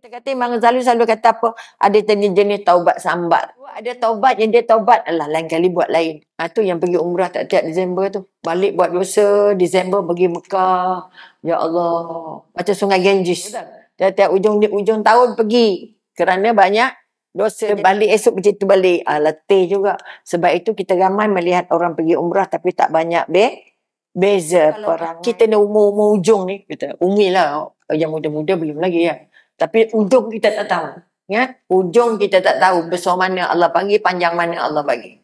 Kita kata Imam Ghazali selalu kata apa? Ada jenis-jenis taubat sambat. Ada taubat yang dia taubat, alah lain kali buat lain. Ha, tu yang pergi umrah tak tiap Disember tu. Balik buat dosa, Disember pergi Mekah. Ya Allah. Macam sungai Ganges. Tiap-tiap ujung, ujung tahun pergi. Kerana banyak dosa balik esok macam tu balik ah, letih juga sebab itu kita ramai melihat orang pergi umrah tapi tak banyak be beza perang kita ni umur-umur ujung ni kita umilah yang muda-muda belum lagi ya tapi ujung kita tak tahu. Ya? Ujung kita tak tahu besar mana Allah panggil, panjang mana Allah bagi.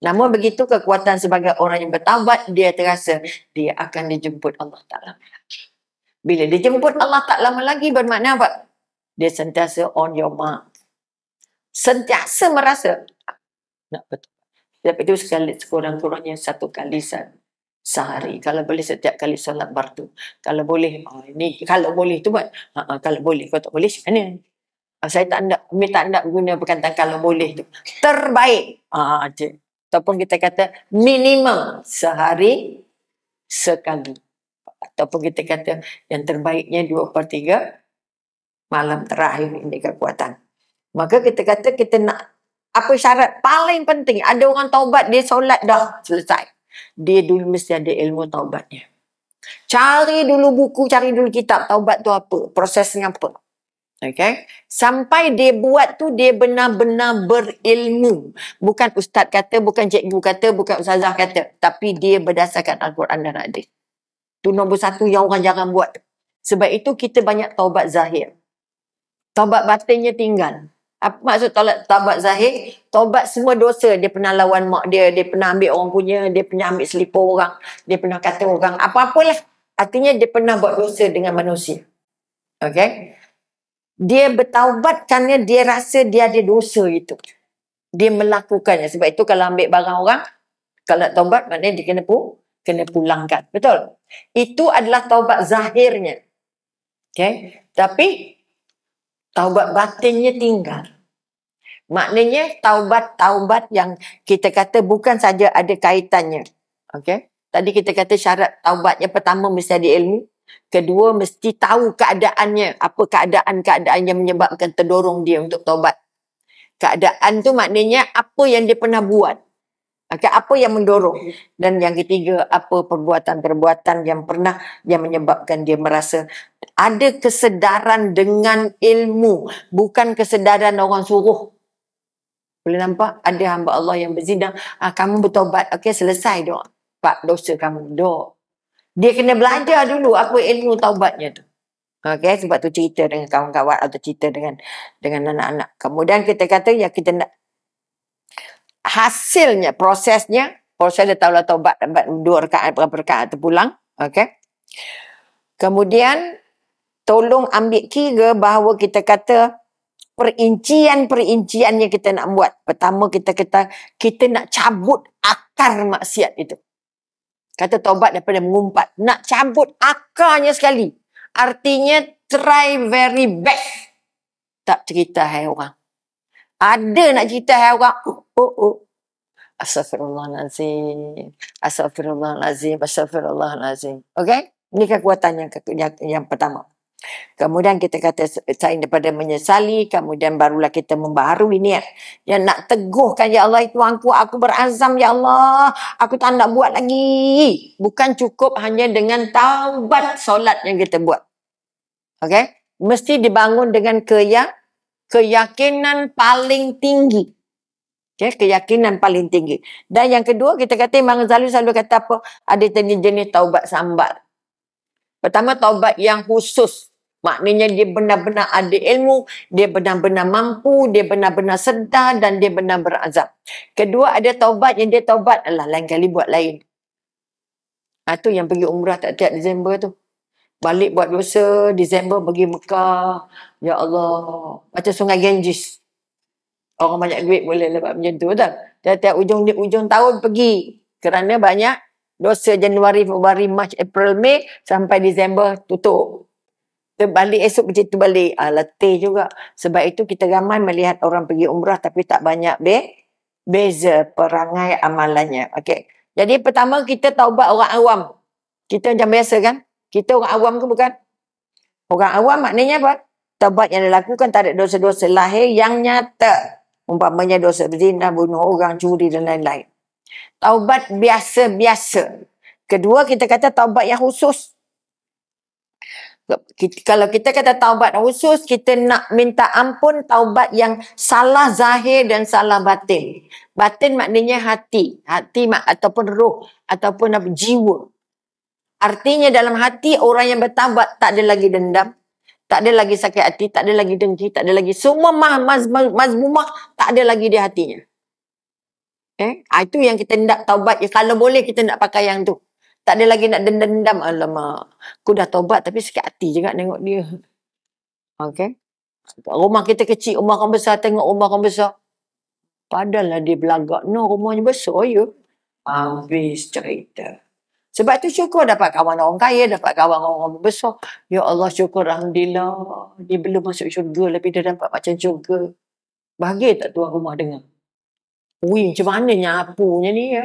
Namun begitu kekuatan sebagai orang yang bertawad, dia terasa dia akan dijemput Allah tak lama lagi. Bila dijemput Allah tak lama lagi bermakna apa? Dia sentiasa on your mark. Sentiasa merasa. Nak betul. Tapi itu sekali sekurang-kurangnya satu kali sahaja sehari kalau boleh setiap kali solat bardu kalau boleh uh, ah, ni kalau boleh tu buat uh, uh, kalau boleh kalau tak boleh mana uh, saya tak nak tak nak guna perkataan kalau boleh tu terbaik uh, ha, je. ataupun kita kata minimum sehari sekali ataupun kita kata yang terbaiknya dua per malam terakhir ini kekuatan maka kita kata kita nak apa syarat paling penting ada orang taubat dia solat dah selesai dia dulu mesti ada ilmu taubatnya. Cari dulu buku, cari dulu kitab taubat tu apa, prosesnya apa. Okay. Sampai dia buat tu dia benar-benar berilmu. Bukan ustaz kata, bukan cikgu kata, bukan ustazah kata. Tapi dia berdasarkan Al-Quran dan Hadis. Itu nombor satu yang orang jarang buat. Sebab itu kita banyak taubat zahir. Taubat batinnya tinggal. Apa maksud tolak tabat zahir? Tobat semua dosa. Dia pernah lawan mak dia. Dia pernah ambil orang punya. Dia pernah ambil selipar orang. Dia pernah kata orang. Apa-apalah. Artinya dia pernah buat dosa dengan manusia. Okay? Dia bertaubat kerana dia rasa dia ada dosa itu. Dia melakukannya. Sebab itu kalau ambil barang orang, kalau nak taubat, maknanya dia kena, pu, kena pulangkan. Betul? Itu adalah taubat zahirnya. Okay? Tapi taubat batinnya tinggal. Maknanya taubat-taubat yang kita kata bukan saja ada kaitannya. Okey. Tadi kita kata syarat taubatnya pertama mesti ada ilmu. Kedua mesti tahu keadaannya. Apa keadaan-keadaan yang menyebabkan terdorong dia untuk taubat. Keadaan tu maknanya apa yang dia pernah buat. Okay, apa yang mendorong dan yang ketiga apa perbuatan-perbuatan yang pernah yang menyebabkan dia merasa ada kesedaran dengan ilmu bukan kesedaran orang suruh boleh nampak ada hamba Allah yang berzinah ah, kamu bertobat okey selesai doa pak dosa kamu doa dia kena belajar dulu apa ilmu taubatnya tu okey sebab tu cerita dengan kawan-kawan atau cerita dengan dengan anak-anak kemudian kita kata yang kita nak hasilnya prosesnya proses dia tahu lah taubat dapat dua rekaat berapa rekaat terpulang okey kemudian tolong ambil kira bahawa kita kata perincian-perincian yang kita nak buat pertama kita kata kita nak cabut akar maksiat itu kata taubat daripada mengumpat nak cabut akarnya sekali artinya try very best tak cerita hai orang ada nak cerita hai orang. Oh, oh, oh. Astaghfirullahalazim. Astaghfirullahalazim. Astaghfirullahalazim. Okay? Ini kekuatan yang, yang, yang pertama. Kemudian kita kata selain daripada menyesali, kemudian barulah kita membaharui niat. Yang nak teguhkan, Ya Allah, itu aku aku berazam, Ya Allah, aku tak nak buat lagi. Bukan cukup hanya dengan taubat solat yang kita buat. Okay? Mesti dibangun dengan keyakinan keyakinan paling tinggi. Ya, keyakinan paling tinggi. Dan yang kedua kita kata Imam Ghazali selalu kata apa? Ada jenis-jenis taubat sambat. Pertama taubat yang khusus. Maknanya dia benar-benar ada ilmu, dia benar-benar mampu, dia benar-benar sedar dan dia benar berazam. Kedua ada taubat yang dia taubat adalah lain kali buat lain. Ha, yang pergi umrah tak tiap Disember tu balik buat dosa, Disember pergi Mekah. Ya Allah, macam sungai Ganges. Orang banyak duit boleh lewat macam tu tak? Tiap-tiap ujung, ujung tahun pergi. Kerana banyak dosa Januari, Februari, March, April, Mei sampai Disember tutup. balik esok macam tu balik. Ah, letih juga. Sebab itu kita ramai melihat orang pergi umrah tapi tak banyak be beza perangai amalannya. Okay. Jadi pertama kita taubat orang awam. Kita macam biasa kan? Kita orang awam ke bukan? Orang awam maknanya apa? Taubat yang dilakukan tak ada dosa-dosa lahir yang nyata. Umpamanya dosa berzina, bunuh orang, curi dan lain-lain. Taubat biasa-biasa. Kedua kita kata taubat yang khusus. Kalau kita kata taubat khusus, kita nak minta ampun taubat yang salah zahir dan salah batin. Batin maknanya hati. Hati ataupun roh ataupun apa, jiwa. Artinya dalam hati orang yang bertaubat tak ada lagi dendam. Tak ada lagi sakit hati, tak ada lagi dengki, tak ada lagi semua mazmumah tak ada lagi di hatinya. Eh? Ha, itu yang kita nak taubat. Ya, kalau boleh kita nak pakai yang tu. Tak ada lagi nak dendam-dendam. Alamak, aku dah taubat tapi sakit hati juga tengok dia. Okay. Rumah kita kecil, rumah kau besar, tengok rumah kau besar. Padahal lah dia belagak. No, rumahnya besar, Oh ya. Habis cerita. Sebab tu syukur dapat kawan orang kaya, dapat kawan orang besar. Ya Allah syukur Alhamdulillah. Dia belum masuk syurga tapi dia dapat macam syurga. Bahagia tak tuan rumah dengar? Ui macam mana nyapunya ni ya?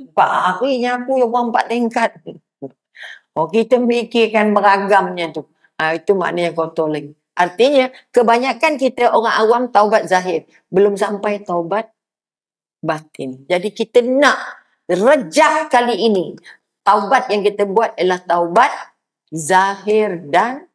Empat nyapu yang orang empat tingkat. Oh kita fikirkan beragamnya tu. Ha, itu maknanya kotor lagi. Artinya kebanyakan kita orang awam taubat zahir. Belum sampai taubat batin. Jadi kita nak Rejab kali ini. Taubat yang kita buat ialah taubat zahir dan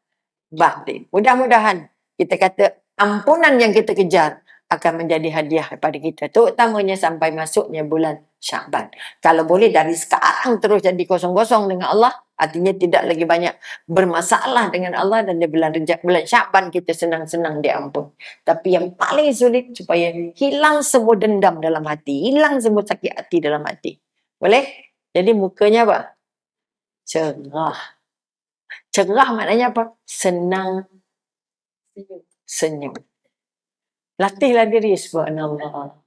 batin. Mudah-mudahan kita kata ampunan yang kita kejar akan menjadi hadiah kepada kita. Terutamanya sampai masuknya bulan Syaban. Kalau boleh dari sekarang terus jadi kosong-kosong dengan Allah. Artinya tidak lagi banyak bermasalah dengan Allah. Dan di bulan, rejab, bulan Syaban kita senang-senang diampun. Tapi yang paling sulit supaya hilang semua dendam dalam hati. Hilang semua sakit hati dalam hati. Boleh? Jadi mukanya apa? Cengah. Cengah maknanya apa? Senang. Senyum. Latihlah diri sebab nama.